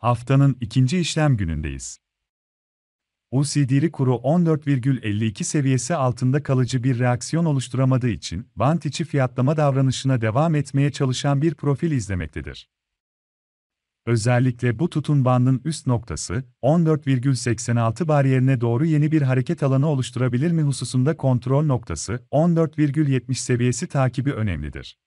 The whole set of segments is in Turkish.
Haftanın ikinci işlem günündeyiz. UCD'li kuru 14,52 seviyesi altında kalıcı bir reaksiyon oluşturamadığı için, bant içi fiyatlama davranışına devam etmeye çalışan bir profil izlemektedir. Özellikle bu tutun bandın üst noktası, 14,86 bariyerine doğru yeni bir hareket alanı oluşturabilir mi hususunda kontrol noktası, 14,70 seviyesi takibi önemlidir.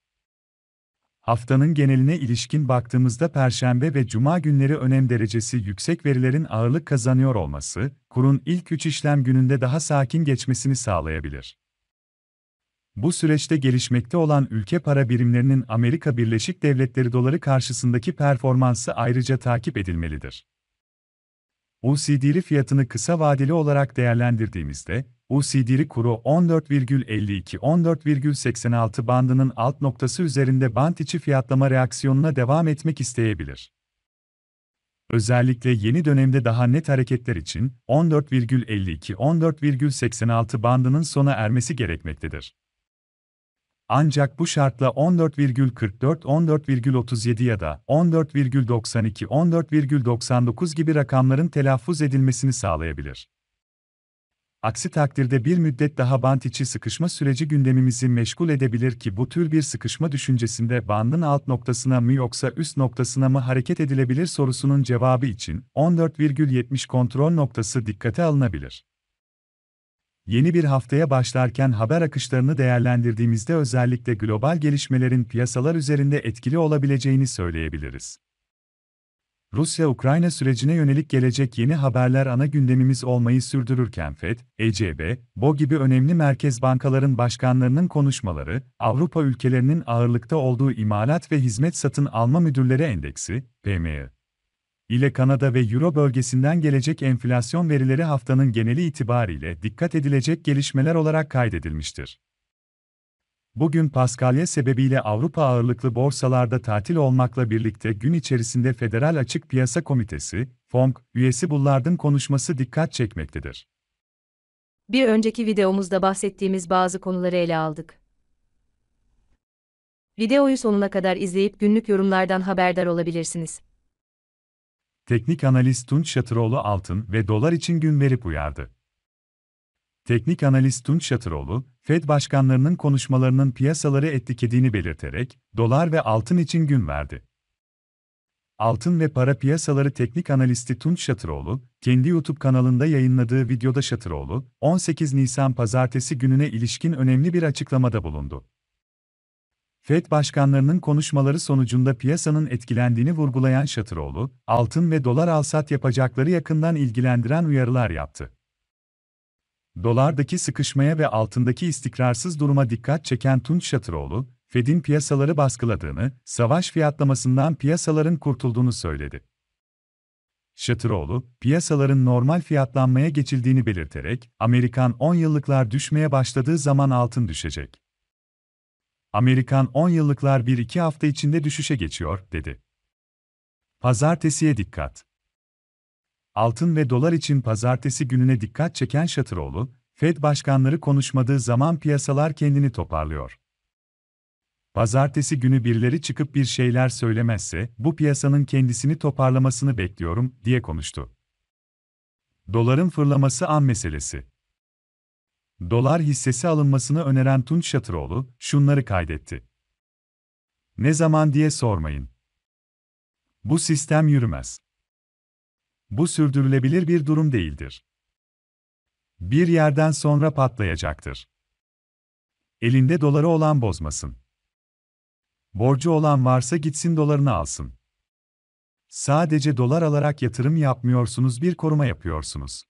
Haftanın geneline ilişkin baktığımızda Perşembe ve Cuma günleri önem derecesi yüksek verilerin ağırlık kazanıyor olması, kurun ilk üç işlem gününde daha sakin geçmesini sağlayabilir. Bu süreçte gelişmekte olan ülke para birimlerinin Amerika Birleşik Devletleri doları karşısındaki performansı ayrıca takip edilmelidir. UCD'li fiyatını kısa vadeli olarak değerlendirdiğimizde, UCD'li kuru 14,52-14,86 bandının alt noktası üzerinde band içi fiyatlama reaksiyonuna devam etmek isteyebilir. Özellikle yeni dönemde daha net hareketler için 14,52-14,86 bandının sona ermesi gerekmektedir. Ancak bu şartla 14,44, 14,37 ya da 14,92, 14,99 gibi rakamların telaffuz edilmesini sağlayabilir. Aksi takdirde bir müddet daha bant içi sıkışma süreci gündemimizi meşgul edebilir ki bu tür bir sıkışma düşüncesinde bandın alt noktasına mı yoksa üst noktasına mı hareket edilebilir sorusunun cevabı için 14,70 kontrol noktası dikkate alınabilir. Yeni bir haftaya başlarken haber akışlarını değerlendirdiğimizde özellikle global gelişmelerin piyasalar üzerinde etkili olabileceğini söyleyebiliriz. Rusya-Ukrayna sürecine yönelik gelecek yeni haberler ana gündemimiz olmayı sürdürürken FED, ECB, BO gibi önemli merkez bankaların başkanlarının konuşmaları, Avrupa ülkelerinin ağırlıkta olduğu imalat ve hizmet satın alma müdürleri endeksi, PMI, ile Kanada ve Euro bölgesinden gelecek enflasyon verileri haftanın geneli itibariyle dikkat edilecek gelişmeler olarak kaydedilmiştir. Bugün Paskalya sebebiyle Avrupa ağırlıklı borsalarda tatil olmakla birlikte gün içerisinde Federal Açık Piyasa Komitesi, FONK, üyesi Bullard'ın konuşması dikkat çekmektedir. Bir önceki videomuzda bahsettiğimiz bazı konuları ele aldık. Videoyu sonuna kadar izleyip günlük yorumlardan haberdar olabilirsiniz. Teknik analist Tunç Şatıroğlu altın ve dolar için gün verip uyardı. Teknik analist Tunç Şatıroğlu, Fed başkanlarının konuşmalarının piyasaları etkilediğini belirterek, dolar ve altın için gün verdi. Altın ve para piyasaları teknik analisti Tunç Şatıroğlu, kendi YouTube kanalında yayınladığı videoda Şatıroğlu, 18 Nisan pazartesi gününe ilişkin önemli bir açıklamada bulundu. FED başkanlarının konuşmaları sonucunda piyasanın etkilendiğini vurgulayan Şatıroğlu, altın ve dolar alsat yapacakları yakından ilgilendiren uyarılar yaptı. Dolardaki sıkışmaya ve altındaki istikrarsız duruma dikkat çeken Tunç Şatıroğlu, Fed'in piyasaları baskıladığını, savaş fiyatlamasından piyasaların kurtulduğunu söyledi. Şatıroğlu, piyasaların normal fiyatlanmaya geçildiğini belirterek, Amerikan 10 yıllıklar düşmeye başladığı zaman altın düşecek. Amerikan 10 yıllıklar 1-2 hafta içinde düşüşe geçiyor, dedi. Pazartesiye dikkat. Altın ve dolar için pazartesi gününe dikkat çeken Şatıroğlu, Fed başkanları konuşmadığı zaman piyasalar kendini toparlıyor. Pazartesi günü birileri çıkıp bir şeyler söylemezse, bu piyasanın kendisini toparlamasını bekliyorum, diye konuştu. Doların fırlaması an meselesi. Dolar hissesi alınmasını öneren Tunç Şatıroğlu, şunları kaydetti. Ne zaman diye sormayın. Bu sistem yürümez. Bu sürdürülebilir bir durum değildir. Bir yerden sonra patlayacaktır. Elinde doları olan bozmasın. Borcu olan varsa gitsin dolarını alsın. Sadece dolar alarak yatırım yapmıyorsunuz, bir koruma yapıyorsunuz.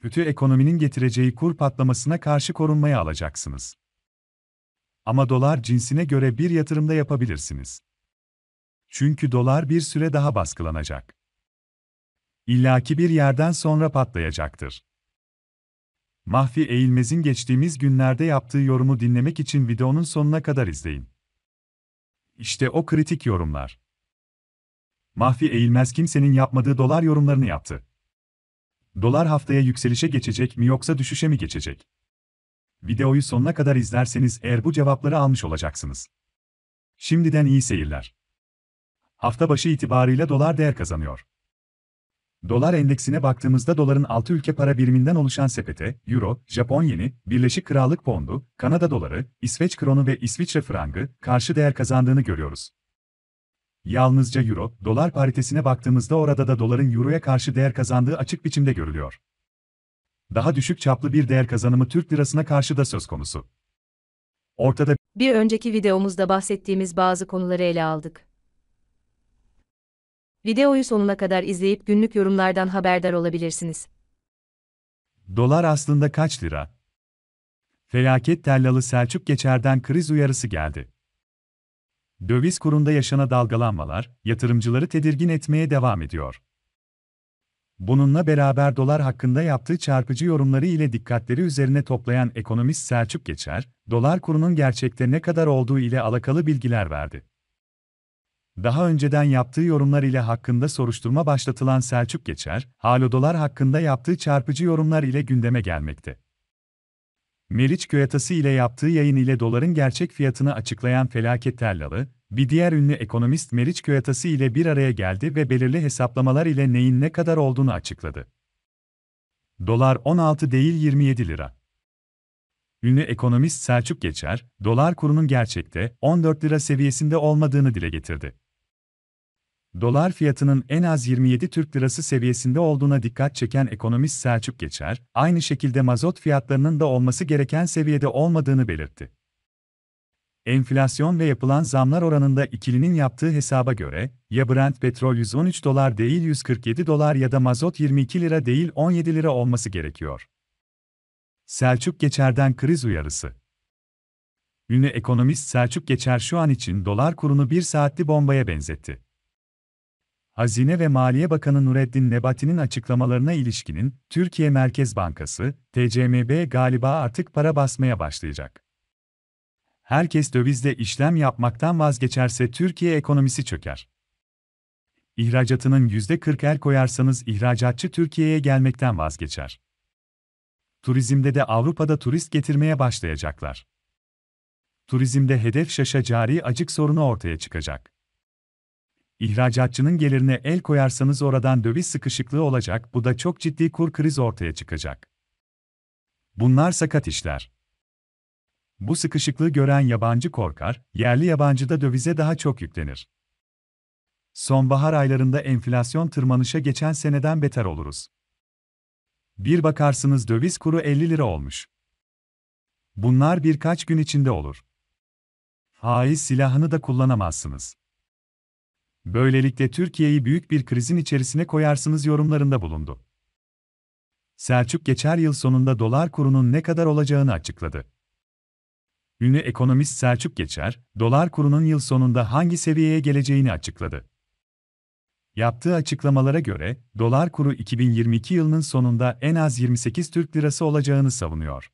Kötü ekonominin getireceği kur patlamasına karşı korunmayı alacaksınız. Ama dolar cinsine göre bir yatırımda yapabilirsiniz. Çünkü dolar bir süre daha baskılanacak illaki bir yerden sonra patlayacaktır. Mahfi Eğilmez'in geçtiğimiz günlerde yaptığı yorumu dinlemek için videonun sonuna kadar izleyin. İşte o kritik yorumlar. Mahfi Eğilmez kimsenin yapmadığı dolar yorumlarını yaptı. Dolar haftaya yükselişe geçecek mi yoksa düşüşe mi geçecek? Videoyu sonuna kadar izlerseniz eğer bu cevapları almış olacaksınız. Şimdiden iyi seyirler. Hafta başı itibarıyla dolar değer kazanıyor. Dolar endeksine baktığımızda doların 6 ülke para biriminden oluşan sepete, Euro, Japon yeni, Birleşik Krallık pondu, Kanada doları, İsveç kronu ve İsviçre frangı karşı değer kazandığını görüyoruz. Yalnızca Euro, dolar paritesine baktığımızda orada da doların Euro'ya karşı değer kazandığı açık biçimde görülüyor. Daha düşük çaplı bir değer kazanımı Türk lirasına karşı da söz konusu. Ortada bir önceki videomuzda bahsettiğimiz bazı konuları ele aldık. Videoyu sonuna kadar izleyip günlük yorumlardan haberdar olabilirsiniz. Dolar aslında kaç lira? Felaket tellalı Selçuk Geçer'den kriz uyarısı geldi. Döviz kurunda yaşanan dalgalanmalar, yatırımcıları tedirgin etmeye devam ediyor. Bununla beraber dolar hakkında yaptığı çarpıcı yorumları ile dikkatleri üzerine toplayan ekonomist Selçuk Geçer, dolar kurunun gerçekte ne kadar olduğu ile alakalı bilgiler verdi daha önceden yaptığı yorumlar ile hakkında soruşturma başlatılan Selçuk Geçer, halodolar hakkında yaptığı çarpıcı yorumlar ile gündeme gelmekte. Meriç Göyatası ile yaptığı yayın ile doların gerçek fiyatını açıklayan felaket tellalı, bir diğer ünlü ekonomist Meriç Göyatası ile bir araya geldi ve belirli hesaplamalar ile neyin ne kadar olduğunu açıkladı. Dolar 16 değil 27 lira. Ünlü ekonomist Selçuk Geçer, dolar kurunun gerçekte 14 lira seviyesinde olmadığını dile getirdi dolar fiyatının en az 27 Türk lirası seviyesinde olduğuna dikkat çeken ekonomist Selçuk Geçer, aynı şekilde mazot fiyatlarının da olması gereken seviyede olmadığını belirtti. Enflasyon ve yapılan zamlar oranında ikilinin yaptığı hesaba göre, ya Brent petrol 113 dolar değil 147 dolar ya da mazot 22 lira değil 17 lira olması gerekiyor. Selçuk Geçer'den kriz uyarısı. Ünlü ekonomist Selçuk Geçer şu an için dolar kurunu bir saatli bombaya benzetti. Hazine ve Maliye Bakanı Nureddin Nebati'nin açıklamalarına ilişkinin, Türkiye Merkez Bankası, TCMB galiba artık para basmaya başlayacak. Herkes dövizle işlem yapmaktan vazgeçerse Türkiye ekonomisi çöker. İhracatının %40 el koyarsanız ihracatçı Türkiye'ye gelmekten vazgeçer. Turizmde de Avrupa'da turist getirmeye başlayacaklar. Turizmde hedef şaşa cari acık sorunu ortaya çıkacak. İhracatçının gelirine el koyarsanız oradan döviz sıkışıklığı olacak, bu da çok ciddi kur kriz ortaya çıkacak. Bunlar sakat işler. Bu sıkışıklığı gören yabancı korkar, yerli yabancı da dövize daha çok yüklenir. Sonbahar aylarında enflasyon tırmanışa geçen seneden beter oluruz. Bir bakarsınız döviz kuru 50 lira olmuş. Bunlar birkaç gün içinde olur. Faiz silahını da kullanamazsınız. Böylelikle Türkiye'yi büyük bir krizin içerisine koyarsınız yorumlarında bulundu. Selçuk geçer yıl sonunda dolar kurunun ne kadar olacağını açıkladı. Ünlü ekonomist Selçuk Geçer, dolar kurunun yıl sonunda hangi seviyeye geleceğini açıkladı. Yaptığı açıklamalara göre, dolar kuru 2022 yılının sonunda en az 28 Türk lirası olacağını savunuyor.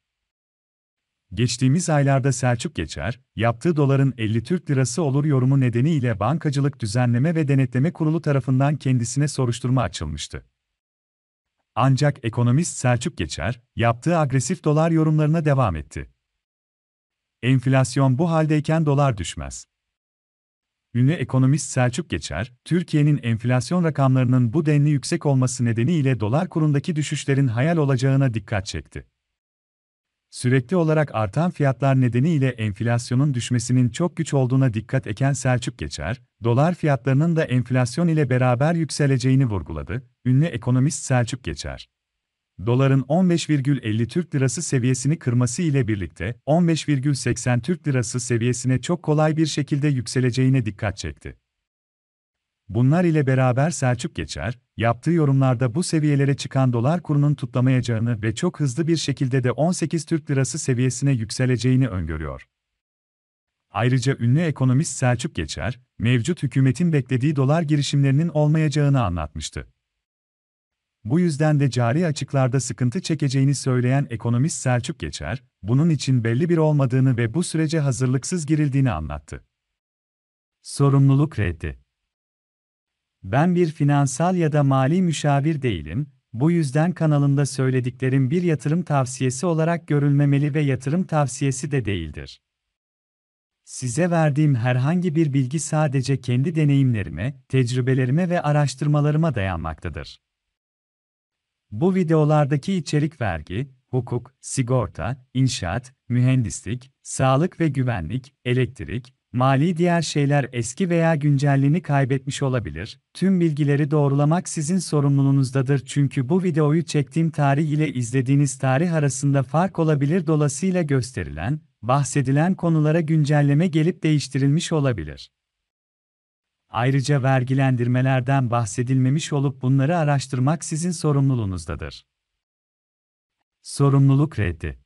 Geçtiğimiz aylarda Selçuk Geçer, yaptığı doların 50 Türk lirası olur yorumu nedeniyle Bankacılık Düzenleme ve Denetleme Kurulu tarafından kendisine soruşturma açılmıştı. Ancak ekonomist Selçuk Geçer, yaptığı agresif dolar yorumlarına devam etti. Enflasyon bu haldeyken dolar düşmez. Ünlü ekonomist Selçuk Geçer, Türkiye'nin enflasyon rakamlarının bu denli yüksek olması nedeniyle dolar kurundaki düşüşlerin hayal olacağına dikkat çekti. Sürekli olarak artan fiyatlar nedeniyle enflasyonun düşmesinin çok güç olduğuna dikkat eken Selçuk Geçer, dolar fiyatlarının da enflasyon ile beraber yükseleceğini vurguladı, ünlü ekonomist Selçuk Geçer. Doların 15,50 Türk Lirası seviyesini kırması ile birlikte 15,80 Türk Lirası seviyesine çok kolay bir şekilde yükseleceğine dikkat çekti. Bunlar ile beraber Selçuk Geçer, yaptığı yorumlarda bu seviyelere çıkan dolar kurunun tutlamayacağını ve çok hızlı bir şekilde de 18 Türk Lirası seviyesine yükseleceğini öngörüyor. Ayrıca ünlü ekonomist Selçuk Geçer, mevcut hükümetin beklediği dolar girişimlerinin olmayacağını anlatmıştı. Bu yüzden de cari açıklarda sıkıntı çekeceğini söyleyen ekonomist Selçuk Geçer, bunun için belli bir olmadığını ve bu sürece hazırlıksız girildiğini anlattı. Sorumluluk reddi ben bir finansal ya da mali müşavir değilim, bu yüzden kanalımda söylediklerim bir yatırım tavsiyesi olarak görülmemeli ve yatırım tavsiyesi de değildir. Size verdiğim herhangi bir bilgi sadece kendi deneyimlerime, tecrübelerime ve araştırmalarıma dayanmaktadır. Bu videolardaki içerik vergi, hukuk, sigorta, inşaat, mühendislik, sağlık ve güvenlik, elektrik, Mali diğer şeyler eski veya güncelliğini kaybetmiş olabilir. Tüm bilgileri doğrulamak sizin sorumluluğunuzdadır çünkü bu videoyu çektiğim tarih ile izlediğiniz tarih arasında fark olabilir dolayısıyla gösterilen, bahsedilen konulara güncelleme gelip değiştirilmiş olabilir. Ayrıca vergilendirmelerden bahsedilmemiş olup bunları araştırmak sizin sorumluluğunuzdadır. Sorumluluk reddi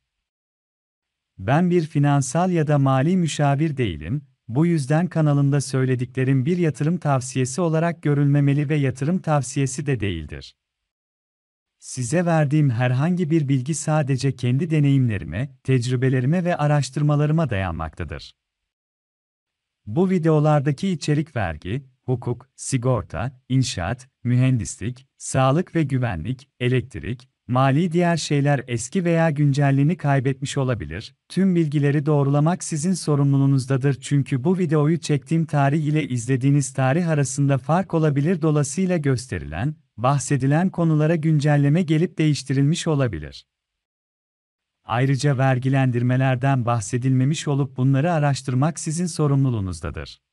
ben bir finansal ya da mali müşavir değilim, bu yüzden kanalımda söylediklerim bir yatırım tavsiyesi olarak görülmemeli ve yatırım tavsiyesi de değildir. Size verdiğim herhangi bir bilgi sadece kendi deneyimlerime, tecrübelerime ve araştırmalarıma dayanmaktadır. Bu videolardaki içerik vergi, hukuk, sigorta, inşaat, mühendislik, sağlık ve güvenlik, elektrik, Mali diğer şeyler eski veya güncelliğini kaybetmiş olabilir. Tüm bilgileri doğrulamak sizin sorumluluğunuzdadır çünkü bu videoyu çektiğim tarih ile izlediğiniz tarih arasında fark olabilir dolasıyla gösterilen, bahsedilen konulara güncelleme gelip değiştirilmiş olabilir. Ayrıca vergilendirmelerden bahsedilmemiş olup bunları araştırmak sizin sorumluluğunuzdadır.